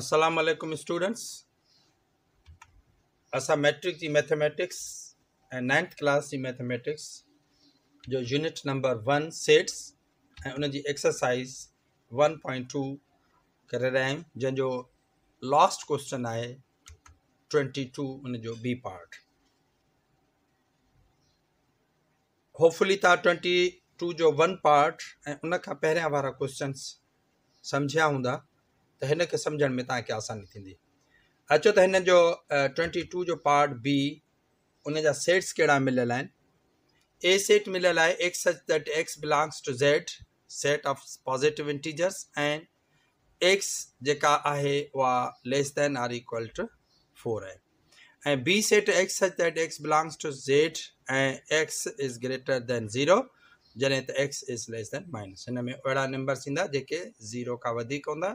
Aslam students अस matric जी mathematics ए नाइंथ क्लास जी मैथमेटिक्स जो यूनिट नंबर वन सेट्स ए उन एक्सरसाइज़ वन पॉइंट टू कर रहा आहियूं जिनो लास्ट क्वेश्चन है ट्वेंटी टू उन B part hopefully twenty twenty two जो वन पार्ट ऐं उनखां पहिरियां वारा क्वेश्चन्स तो हिन खे में तव्हांखे आसानी थी अचो तो जो ट्वेंटी टू जो पार्ट बी उन सेट्स कड़ा मिलल आहिनि ए सेट मिलियल है X such that X belongs to Z set of positive integers and X जेका आहे उहा less than or equal to four है A B set X such that X belongs to Z ऐं X is greater than zero जॾहिं त X is less than minus हिन में अहिड़ा नंबर्स ईंदा जेके ज़ीरो का वधीक हूंदा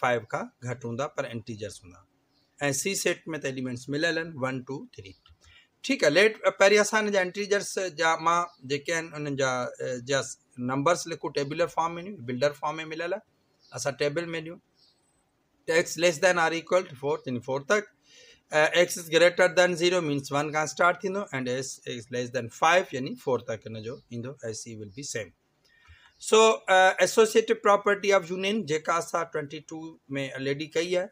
फाइव का घट हूंदा पर एंटीजर्स हूंदा ऐं सी सेट में तो एलिमेंट्स मिले लन वन टू थ्री ठीक है लेट पैर असान हिन जा इंटीजर्स जेके नंबर्स लिखूं टेबुलर फॉर्म में बिल्डर फॉर्म में मिलल अस टेबल में दूँ X less than or equal to four यानी फोर तक X is greater than zero means one का start and S is less than five यानी फोर तक in S E will be same so associative property of union of अस twenty two में already कई है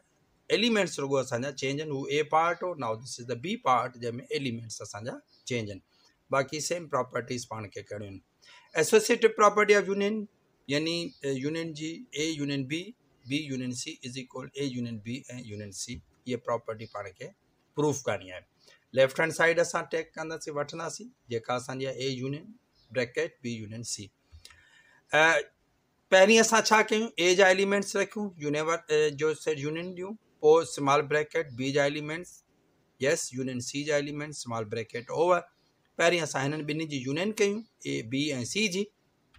elements रुगो असांजा change आहिनि हू ए पार्ट हो now this is the B part जंहिंमें एलिमेंट्स असांजा चेंज आहिनि बाक़ी सेम प्रॉपर्टीज़ पाण खे कहिड़ियूं आहिनि एसोसिएटिव प्रॉपर्टी ऑफ यूनियन यानी यूनियन जी A union B B union C is equal A union B ऐं यूनियन सी इहे प्रॉपर्टी पाण खे प्रूफ करणी आहे लेफ्ट हैंड साइड असां टेक कंदासीं वठंदासीं जेका असांजी आहे A union bracket B union C पहली असां छा कयूं ए एलिमेंट्स रखूं यूनिवर जो यूनियन ॾियूं स्मॉल ब्रैकेट बी जा एलिमेंट्स यस यूनियन सी जा एलिमेंट्स स्मॉल ब्रैकेट ओवर पहिरीं असां हिननि ॿिन्हिनि जी यूनियन कयूं ए बी ऐं सी जी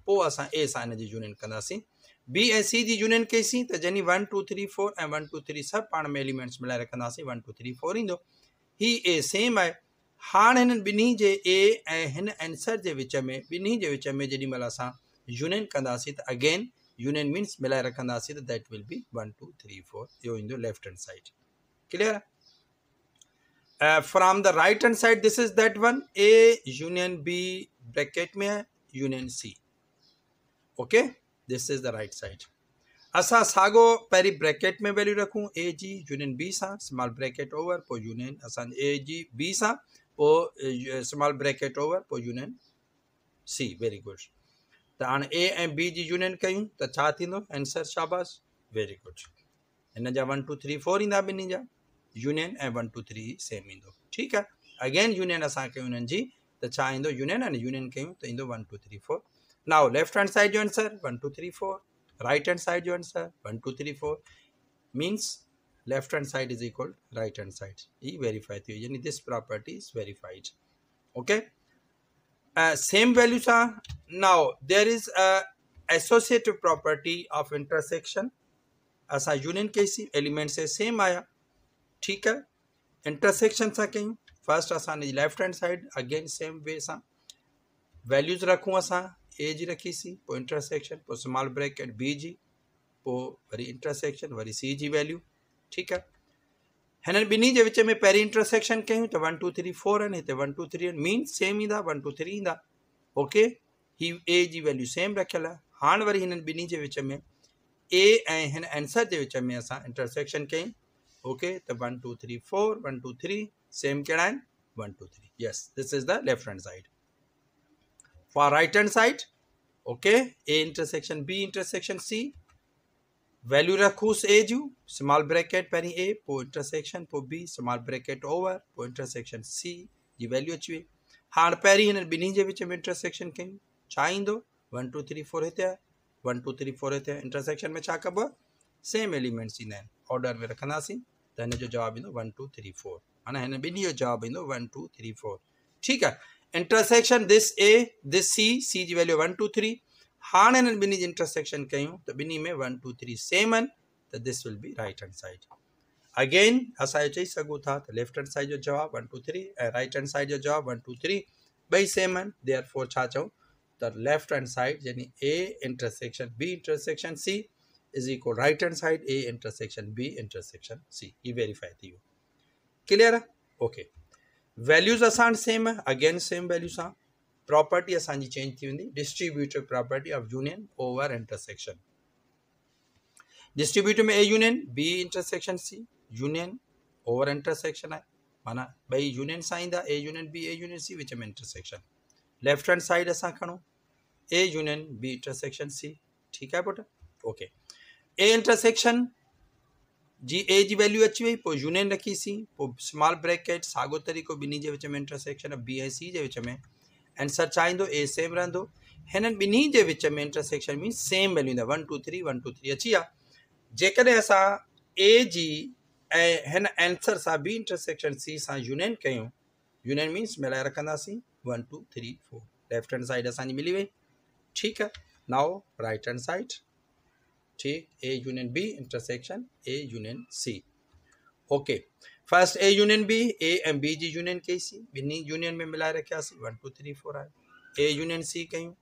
पोइ असां ए सां हिन यूनियन कंदासीं बी ऐं सी जी यूनियन कईसीं त जॾहिं वन टू थ्री फोर ए वन टू थ्री सब पा में एलिमेंट्स मिलाए रखंदासीं वन टू थ्री फोर ईंदो ही ए सेम है हाँ इन बिन्हीं के एन एंसर जे विच में ॿिन्ही जे विच में जेॾीमहिल असां union kandasit again union means melara kandasit that will be 1 2 3 4 you in the left hand side clear uh, from the right hand side this is that one a union b bracket में है union C okay this is the right side असा सागो पहली bracket में value रखूं A जी union B सा small bracket over पो यूनियन असा ए जी बी सा पो स्मॉल ब्रैकेट ओवर पो यूनियन सी वेरी गुड हाँ ए ऐं बी जी यूनियन कयूं तो छा एंसर शाबाश वेरी गुड हिन जा वन टू थ्री फोर ईंदा बिन्हीं जा union A one two three same ईंदो ठीक है अगेन यूनियन असांखे हुननि यूनियन ऐं यूनियन कयूं तो one two three four now left hand side जो answer one two three four right hand side जो answer one two three four means left hand side is equal right hand side ई verify थी यानी this property is verified okay uh, same values are now there is a associative property of intersection ऐसा union कैसी element से same आया ठीक है intersection सा कहीं फर्स्ट आसान left hand side again same way सा वैल्यूज रखूँ असा एज रखी सी पो इंटरसेक्शन पो स्मॉल ब्रैकेट बी जी पो वरी इंटरसेक्शन वरी सी जी वैल्यू ठीक है है ना बिन्ही के विच में पैर इंटरसेक्शन क्यों तो वन टू थ्री फोर एन इतने वन टू थ्री एन मीन सेम ही वन टू थ्री इंदा ओके ही ए जी वैल्यू सेम रखल है हाँ वो इन बिन्ही के विच में एन एंसर के विच में अस इंटरसेक्शन क्यों ओके तो one two three four one two three same कड़ा one two three yes this is the left hand side for right hand side okay A intersection B intersection C value रखूस A जू small bracket पहिरीं A पो intersection पो B small bracket over पो intersection C जी value अची वई हाँ पैरी हिन बिन्हीं के विच में इंटरसेक्शन कयूं चाहिए वन टू थ्री फोर हिते वन टू थ्री फोर हिते इंटरसेक्शन में छा सेम एलिमेंट्स इंदा ऑर्डर में रखासी तो हिन जो जवाबु वन टू थ्री फोर माना इन ॿिन्ही जो वन टू थ्री फोर ठीक है intersection this A this C C की वैल्यू वन टू थ्री हाँ इन बिन्हीं इंटरसेक्शन क्यों तो बिन्हीं में वन टू थ्री सेम तो this will be right hand side again अस चई था तो लेफ्ट हैंड साइड जो जवाब वन टू थ्री ए राइट हैंड साइड जो जवाब वन टू थ्री बई सेम दे आर फोर छा चऊं लेफ्ट हैंड साइड यानी A intersection B intersection C is equal right hand side A intersection B intersection C ये verify थी clear है ओके वैल्यूज़ असान सेम अगेन सेम वैल्यू हाँ property असांजी change थी वेंदी distributive property of union over intersection distributive में A union B intersection C union over intersection आहे माना ॿई यूनियन सां ईंदा A union B A union C विच में इंटरसेक्शन लेफ्ट हैंड साइड असां खणूं A union B intersection C ठीकु आहे पुटु ओके ए इंटरसेक्शन जी ए जी वैल्यू अची वई पोइ यूनियन रखीसीं पोइ स्मॉल ब्रैकेट साॻियो तरीक़ो ॿिन्ही जे विच में इंटरसेक्शन बी ऐं सी जे विच में आंसर चाहिंदो ए सेम रो इन बिन्हीं के विच में इंटरसेक्शन में same value one two three one two three अची आहे ए जी ऐं हिन बी इंटरसेक्शन सी से यूनियन क्यों यूनियन मीन्स मिले रखासी one two three four left hand side अस मिली वही ठीक है नाओ राइट हैंड साइड ठीक A union B intersection A union C okay first A union B A and B जी यूनियन के सी बिन्नी यूनियन में मिला रखे C one two three four आए ए यूनियन सी कयूं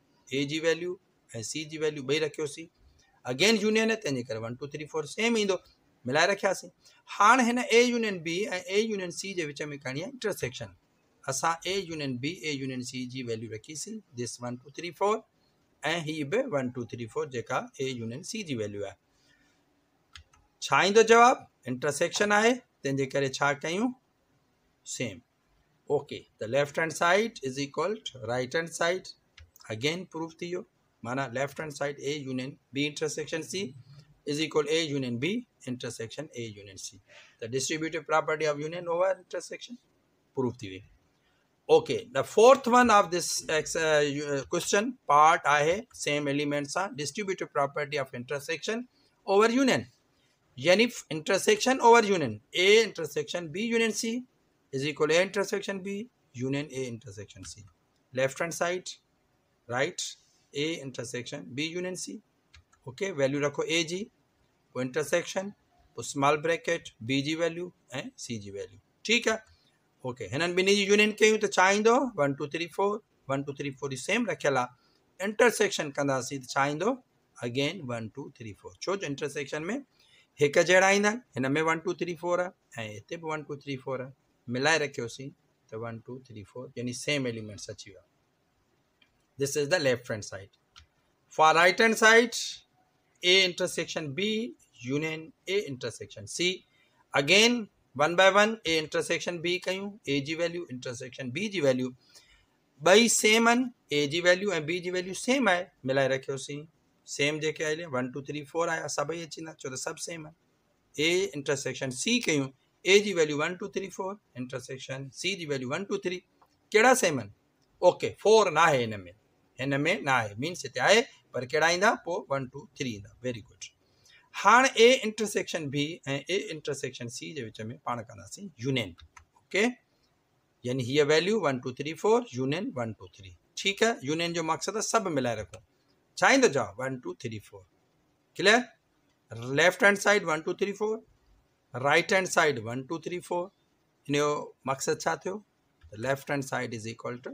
ए जी वैल्यू ऐं सी जी वैल्यू ॿई सी अगेन यूनियन है तेज कर one two three four same रखा मिलाए हाँ है ना A union B A union C के विच में करनी है इंटरसेक्शन अस A union B A union C की वैल्यू रखी सी this one two three four A हीअ बे वन टू थ्री फोर जी ए यूनियन सी की वैल्यू है छा इंटरसेक्शन आए तेजे कर same okay the left hand side is equal to right hand side again proof थी माना left hand side A union B intersection C is equal A union B intersection A union C the distributive property of union over intersection proof थी okay the fourth one of this question part आए same elements आ distributive property of intersection over union यानी intersection over union A intersection B union C is equal A intersection B union A intersection C left hand side right A intersection B union C okay value रखो A जी वो intersection वो small bracket B जी value ऐं C जी value ठीक है okay हिननि ॿिन्ही जी यूनियन कयूं त तो छा ईंदो one two three four one two three four same रखल आहे इंटरसेक्शन कंदासीं त छा ईंदो again one two three four छो जो इंटरसेक्शन में एक जड़ा ईंदा इन में वन टू थ्री फोर आहे भी वन टू थ्री फोर आहे मिले रखी तो वन टू थ्री फोर यानी सेम एलिमेंट्स अची विया this is the left hand side for right hand side A intersection B union A intersection C again one by one A intersection B क्यों A जी value intersection B जी value बई same A जी value A B जी value same है मिले रखी same जेके आइले वन टू थ्री फोर आया सभी अची छो त सभु सेम आहे ए इंटरसेक्शन सी क्यों ए की value one two three four intersection C जी वैल्यू वन टू थ्री कड़ा सेम आहिनि ओके फोर ना है हिन में हिन में न आहे मीन्स इतने आहे पर कहिड़ा ईंदा वन टू थ्री इंदा वेरी गुड हाँ A intersection B A intersection C जे विच में पा कंदासीं यूनियन ओके यानी हीअ value one two three four union one two three ठीक है यूनियन जो मक़सदु सब मिलाए रखूं चाहिए तो जाओ one two three four clear left hand side one two three four right hand side one two three four इन्हें मकसद चाहते हो left hand side is equal to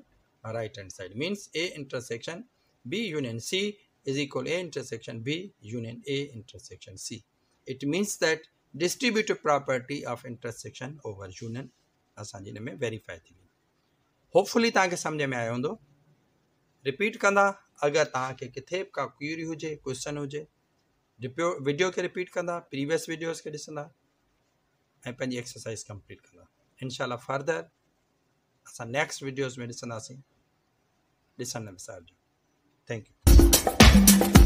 right hand side means A intersection B union C is equal A intersection B union A intersection C it means that distributive property of intersection over union असमें इन में verify थी hopefully तक समझ में आया हों repeat कदा अगर तक किथे बि का क्यूरी हुजे क्वेश्चन वीडियो के रिपीट कदा प्रीवियस वीडियोस के ऐसा ऐं एक्सरसाइज़ कंप्लीट कंदा इनशाला फर्दर अस नेक्स्ट वीडियोस में ॾिसंदासीं थैंक यू